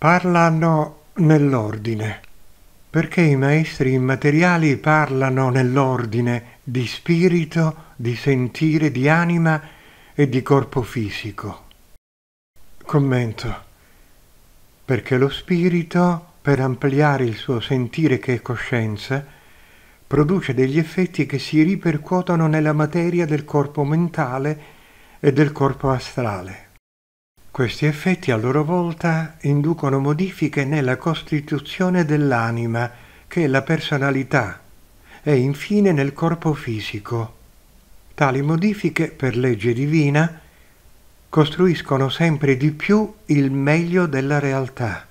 parlano nell'ordine. Perché i maestri immateriali parlano nell'ordine di spirito, di sentire, di anima e di corpo fisico. Commento. Perché lo spirito, per ampliare il suo sentire che è coscienza, produce degli effetti che si ripercuotono nella materia del corpo mentale e del corpo astrale. Questi effetti a loro volta inducono modifiche nella costituzione dell'anima, che è la personalità, e infine nel corpo fisico. Tali modifiche, per legge divina, costruiscono sempre di più il meglio della realtà.